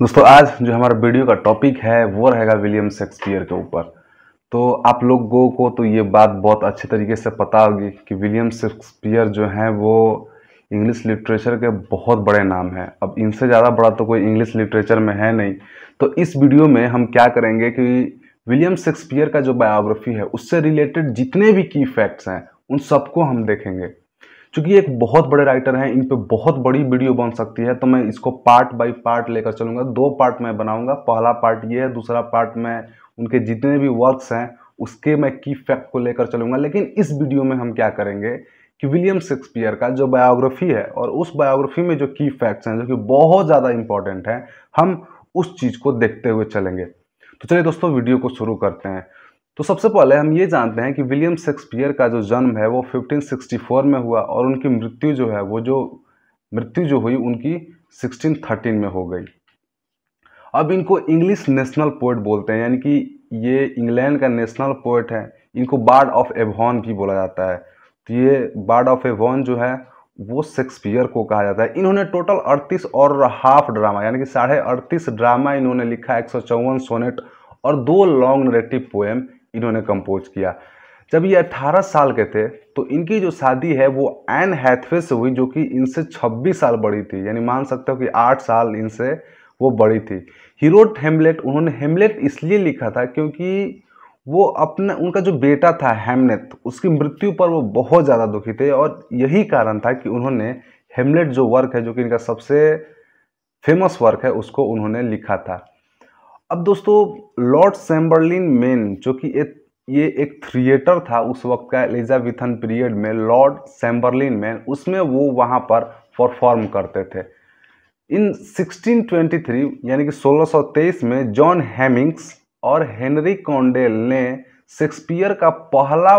दोस्तों आज जो हमारा वीडियो का टॉपिक है वो रहेगा विलियम शेक्सपियर के ऊपर तो आप लोगों को तो ये बात बहुत अच्छे तरीके से पता होगी कि विलियम शेक्सपियर जो हैं वो इंग्लिश लिटरेचर के बहुत बड़े नाम हैं अब इनसे ज़्यादा बड़ा तो कोई इंग्लिश लिटरेचर में है नहीं तो इस वीडियो में हम क्या करेंगे कि विलियम शेक्सपियर का जो बायोग्राफी है उससे रिलेटेड जितने भी की फैक्ट्स हैं उन सबको हम देखेंगे चूंकि एक बहुत बड़े राइटर हैं इन पर बहुत बड़ी वीडियो बन सकती है तो मैं इसको पार्ट बाय पार्ट लेकर चलूंगा दो पार्ट मैं बनाऊंगा पहला पार्ट ये है दूसरा पार्ट मैं उनके जितने भी वर्क्स हैं उसके मैं की फैक्ट को लेकर चलूंगा लेकिन इस वीडियो में हम क्या करेंगे कि विलियम शेक्सपियर का जो बायोग्राफी है और उस बायोग्राफी में जो की फैक्ट्स हैं जो कि बहुत ज़्यादा इंपॉर्टेंट हैं हम उस चीज़ को देखते हुए चलेंगे तो चलिए दोस्तों वीडियो को शुरू करते हैं तो सबसे पहले हम ये जानते हैं कि विलियम शेक्सपियर का जो जन्म है वो 1564 में हुआ और उनकी मृत्यु जो है वो जो मृत्यु जो हुई उनकी 1613 में हो गई अब इनको इंग्लिश नेशनल पोइट बोलते हैं यानी कि ये इंग्लैंड का नेशनल पोइट है इनको बार्ड ऑफ एवॉन भी बोला जाता है तो ये बार्ड ऑफ एवॉन जो है वो शेक्सपियर को कहा जाता है इन्होंने टोटल अड़तीस और हाफ ड्रामा यानी कि साढ़े अड़तीस ड्रामा इन्होंने लिखा एक सौ सोनेट और दो लॉन्ग नरेटिव पोएम इन्होंने कंपोज किया जब ये 18 साल के थे तो इनकी जो शादी है वो एन हैथवे से हुई जो कि इनसे 26 साल बड़ी थी यानी मान सकते हो कि 8 साल इनसे वो बड़ी थी हीरोड हेमलेट उन्होंने हेमलेट इसलिए लिखा था क्योंकि वो अपने उनका जो बेटा था हेमनेथ उसकी मृत्यु पर वो बहुत ज़्यादा दुखी थे और यही कारण था कि उन्होंने हेमलेट जो वर्क है जो कि इनका सबसे फेमस वर्क है उसको उन्होंने लिखा था अब दोस्तों लॉर्ड सैम्बरलिन मेन जो कि एक ये एक थिएटर था उस वक्त का एलिजाबेथन पीरियड में लॉर्ड सेम्बरलिन मैन उसमें वो वहाँ पर परफॉर्म करते थे इन 1623 यानी कि 1623 में जॉन हेमिंग्स और हेनरी कॉन्डेल ने शेक्सपियर का पहला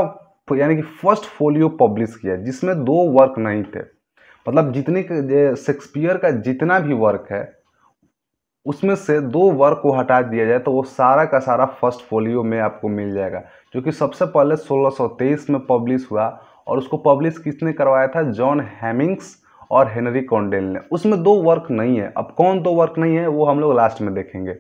यानी कि फर्स्ट फोलियो पब्लिश किया जिसमें दो वर्क नहीं थे मतलब जितने शेक्सपियर का जितना भी वर्क है उसमें से दो वर्क को हटा दिया जाए तो वो सारा का सारा फर्स्ट फोलियो में आपको मिल जाएगा जो कि सबसे पहले 1623 में पब्लिश हुआ और उसको पब्लिश किसने करवाया था जॉन हैमिंग्स और हेनरी कॉन्डेल ने उसमें दो वर्क नहीं है अब कौन दो वर्क नहीं है वो हम लोग लास्ट में देखेंगे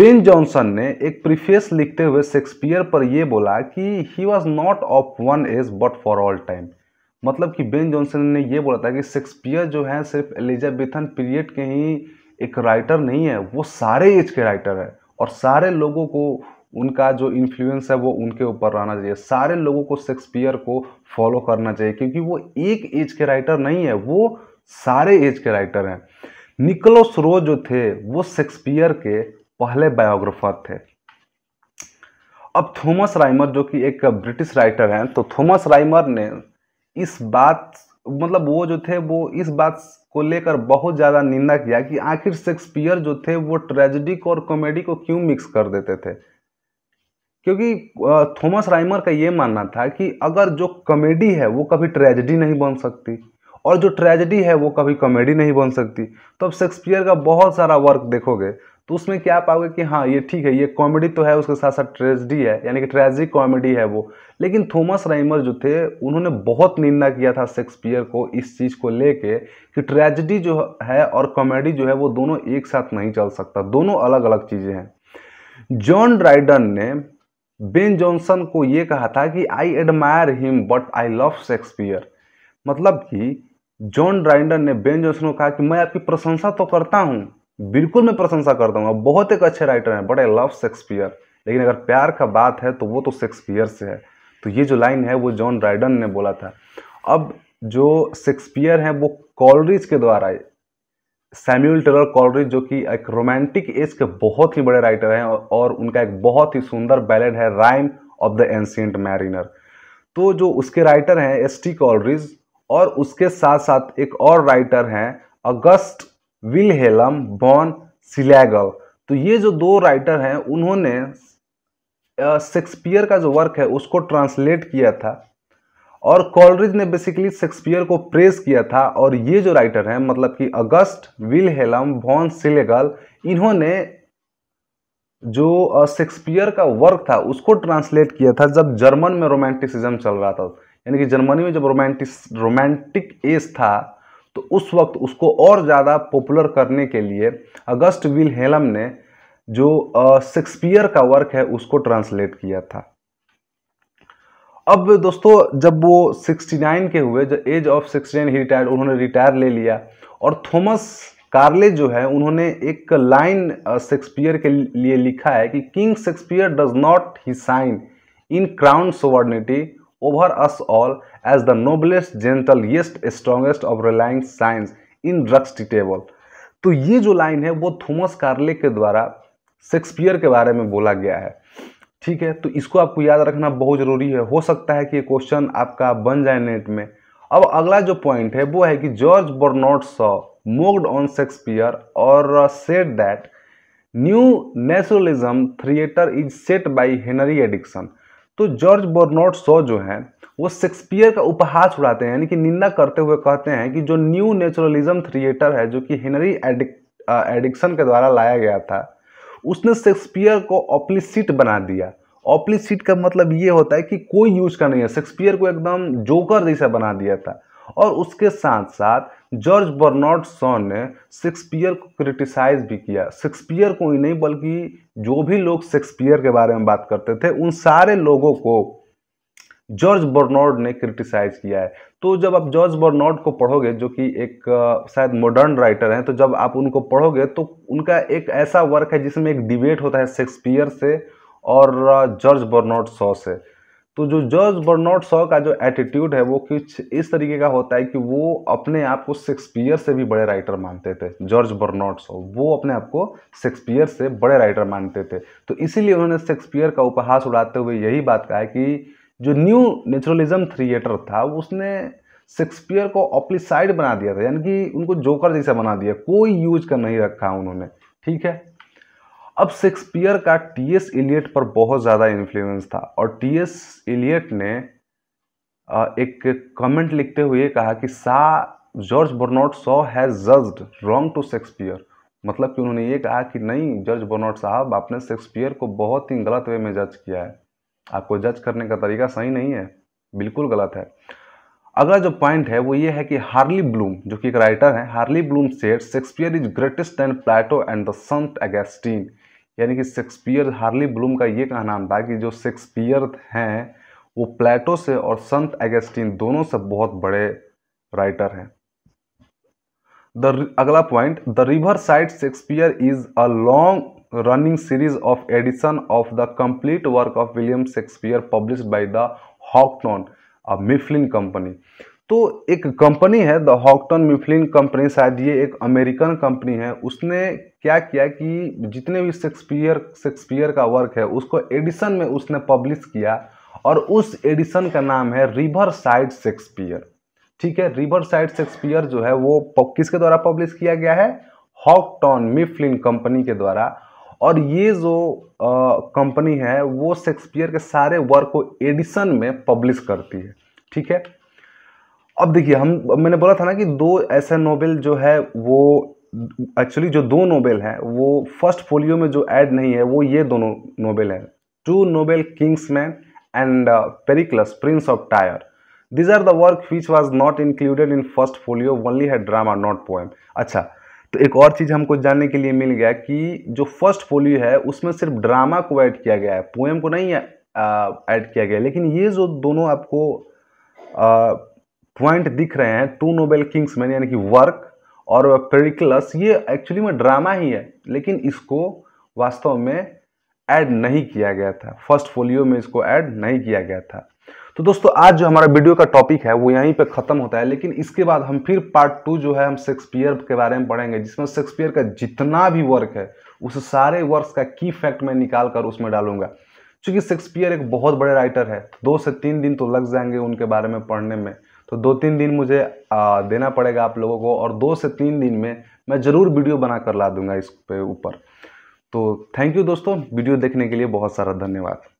बेन जॉनसन ने एक प्रीफेस लिखते हुए शेक्सपियर पर यह बोला कि he was not of one age but for all time मतलब कि बेन जॉनसन ने यह बोला था कि शेक्सपियर जो है सिर्फ एलिजाबेथन पीरियड के ही एक राइटर नहीं है वो सारे एज के राइटर है और सारे लोगों को उनका जो इन्फ्लुएंस है वो उनके ऊपर रहना चाहिए सारे लोगों को शेक्सपियर को फॉलो करना चाहिए क्योंकि वो एक एज के राइटर नहीं है वो सारे एज के राइटर हैं निकोलस रो जो थे वो शेक्सपियर के पहले बायोग्राफर थे अब थॉमस राइमर जो कि एक ब्रिटिश राइटर हैं तो थॉमस राइमर ने इस बात मतलब वो जो थे वो इस बात को लेकर बहुत ज़्यादा निंदा किया कि आखिर शेक्सपियर जो थे वो को और कॉमेडी को क्यों मिक्स कर देते थे क्योंकि थॉमस राइमर का ये मानना था कि अगर जो कॉमेडी है वो कभी ट्रेजिडी नहीं बन सकती और जो ट्रेजिडी है वो कभी कॉमेडी नहीं बन सकती तो अब शेक्सपियर का बहुत सारा वर्क देखोगे तो उसमें क्या पाओगे कि हाँ ये ठीक है ये कॉमेडी तो है उसके साथ साथ ट्रेजडी है यानी कि ट्रेजिक कॉमेडी है वो लेकिन थॉमस राइमर जो थे उन्होंने बहुत निंदा किया था शेक्सपियर को इस चीज़ को लेके कि ट्रेजिडी जो है और कॉमेडी जो है वो दोनों एक साथ नहीं चल सकता दोनों अलग अलग चीज़ें हैं जॉन ड्राइडन ने बेन जॉनसन को ये कहा था कि I admire him but I love Shakespeare मतलब कि जॉन ड्राइडन ने बेन जॉनसन को कहा कि मैं आपकी प्रशंसा तो करता हूँ बिल्कुल मैं प्रशंसा करता हूँ बहुत एक अच्छे राइटर हैं बट आई लव शेक्सपियर लेकिन अगर प्यार का बात है तो वो तो शेक्सपियर से है तो ये जो लाइन है वो जॉन राइडन ने बोला था अब जो शेक्सपियर हैं वो कॉलरिज के द्वारा सैम्यूल टेलर कॉलरिज जो कि एक रोमांटिक एज के बहुत ही बड़े राइटर हैं और उनका एक बहुत ही सुंदर बैलेड है Rime of the Ancient Mariner तो जो उसके राइटर हैं एस टी कॉलरिज और उसके साथ साथ एक और राइटर हैं अगस्त विलहेलम बॉन सिलेगल तो ये जो दो राइटर हैं उन्होंने शेक्सपियर का जो वर्क है उसको ट्रांसलेट किया था और कॉलरिज ने बेसिकली शेक्सपियर को प्रेस किया था और ये जो राइटर हैं मतलब कि अगस्त विलहेलम बॉन सिलेगल इन्होंने जो शेक्सपियर का वर्क था उसको ट्रांसलेट किया था जब जर्मन में रोमांटिसिज्म चल रहा था यानी कि जर्मनी में जब रोमांटिस रोमांटिक एज था तो उस वक्त उसको और ज़्यादा पॉपुलर करने के लिए अगस्त विल हेलम ने जो शेक्सपियर का वर्क है उसको ट्रांसलेट किया था अब दोस्तों जब वो 69 के हुए जब एज ऑफ 69 ही रिटायर्ड उन्होंने रिटायर ले लिया और थॉमस कार्ले जो है उन्होंने एक लाइन शेक्सपियर के लिए लिखा है कि king Shakespeare does not he sign in crown sovereignty over us all as the noblest gentlest strongest of reliance signs indestructible तो ये जो लाइन है वो थॉमस कार्ले के द्वारा शेक्सपियर के बारे में बोला गया है ठीक है तो इसको आपको याद रखना बहुत ज़रूरी है हो सकता है कि ये क्वेश्चन आपका बन जाए नेट में अब अगला जो पॉइंट है वो है कि George Bernard Shaw mocked on Shakespeare और said that new naturalism theatre is set by Henry Ibsen तो जॉर्ज बोर्नोट सो जो है वो शेक्सपियर का उपहास उड़ाते हैं यानी कि निंदा करते हुए कहते हैं कि जो न्यू नेचुरलिज्म थिएटर है जो कि हेनरी एडिक एडिक्सन के द्वारा लाया गया था उसने शेक्सपियर को ऑप्लिसिट बना दिया ऑप्लिसिट का मतलब ये होता है कि कोई यूज का नहीं है शेक्सपियर को एकदम जोकर जैसा बना दिया था और उसके साथ साथ जॉर्ज बर्नॉड सॉ ने शेक्सपियर को क्रिटिसाइज भी किया शेक्सपियर को ही नहीं बल्कि जो भी लोग शेक्सपियर के बारे में बात करते थे उन सारे लोगों को जॉर्ज बर्नॉड ने क्रिटिसाइज किया है तो जब आप जॉर्ज बर्नॉड को पढ़ोगे जो कि एक शायद मॉडर्न राइटर हैं तो जब आप उनको पढ़ोगे तो उनका एक ऐसा वर्क है जिसमें एक डिबेट होता है शेक्सपियर से और जॉर्ज बर्नॉड सॉ से तो जो जॉर्ज बर्नॉट सॉ का जो एटीट्यूड है वो कुछ इस तरीके का होता है कि वो अपने आप को शेक्सपियर से भी बड़े राइटर मानते थे जॉर्ज बर्नॉट सॉ वो अपने आप को शेक्सपियर से बड़े राइटर मानते थे तो इसीलिए उन्होंने शेक्सपियर का उपहास उड़ाते हुए यही बात कहा है कि जो न्यू नेचुरलिज्म थिएटर था उसने शेक्सपियर को ऑप्लिसाइड बना दिया था यानी कि उनको जोकर जैसा बना दिया कोई यूज कर नहीं रखा उन्होंने ठीक है अब शेक्सपियर का टी एस एलियट पर बहुत ज़्यादा इन्फ्लुएंस था और टी एस एलियट ने एक कमेंट लिखते हुए कहा कि सा George Bernard Shaw has judged wrong to Shakespeare मतलब कि उन्होंने ये कहा कि नहीं जॉर्ज बर्नॉट साहब आपने शेक्सपियर को बहुत ही गलत वे में जज किया है आपको जज करने का तरीका सही नहीं है बिल्कुल गलत है अगला जो पॉइंट है वो ये है कि हार्ली ब्लूम जो कि एक राइटर है Harold Bloom said Shakespeare is greatest than Plato and the Saint Augustine यानी कि शेक्सपियर हार्ली ब्लूम का ये कहना था कि जो शेक्सपियर हैं वो प्लेटो से और संत अगेस्टीन दोनों से बहुत बड़े राइटर हैं द अगला point the Riverside Shakespeare is a long running series of edition of the complete work of William Shakespeare publish by the Houghton और मिफ्लिन कंपनी तो एक कंपनी है द हॉकटन मिफ्लिन कंपनी शायद ये एक American company है उसने क्या किया कि जितने भी शेक्सपियर शेक्सपियर का वर्क है उसको एडिशन में उसने पब्लिश किया और उस एडिशन का नाम है रिवर साइड शेक्सपियर ठीक है रिवर साइड शेक्सपियर जो है वो किसके द्वारा पब्लिश किया गया है हॉकटॉन मिफ्लिन कंपनी के द्वारा और ये जो कंपनी है वो शेक्सपियर के सारे वर्क को एडिशन में पब्लिश करती है ठीक है अब देखिए हम मैंने बोला था ना कि दो ऐसे नोबेल जो है वो एक्चुअली जो दो नोबेल हैं वो फर्स्ट फोलियो में जो ऐड नहीं है वो ये दोनों नोबेल हैं Two Noble Kinsmen and Pericles Prince of Tyre these are the work which was not included in First Folio only है ड्रामा नॉट पोएम अच्छा तो एक और चीज़ हमको जानने के लिए मिल गया कि जो फर्स्ट पोलियो है उसमें सिर्फ ड्रामा को ऐड किया गया है पोएम को नहीं ऐड किया गया लेकिन ये जो दोनों आपको पॉइंट दिख रहे हैं टू नोबेल किंग्स मैन यानी कि वर्क और पेरिकलस ये एक्चुअली में ड्रामा ही है लेकिन इसको वास्तव में ऐड नहीं किया गया था फर्स्ट फोलियो में इसको ऐड नहीं किया गया था तो दोस्तों आज जो हमारा वीडियो का टॉपिक है वो यहीं पे ख़त्म होता है लेकिन इसके बाद हम फिर पार्ट टू जो है हम शेक्सपियर के बारे में पढ़ेंगे जिसमें शेक्सपियर का जितना भी वर्क है उस सारे वर्क का की फैक्ट मैं निकाल कर उसमें डालूंगा चूँकि शेक्सपियर एक बहुत बड़े राइटर है दो से तीन दिन तो लग जाएंगे उनके बारे में पढ़ने में तो दो तीन दिन मुझे देना पड़ेगा आप लोगों को और दो से तीन दिन में मैं ज़रूर वीडियो बना कर ला दूंगा इस पे ऊपर तो थैंक यू दोस्तों वीडियो देखने के लिए बहुत सारा धन्यवाद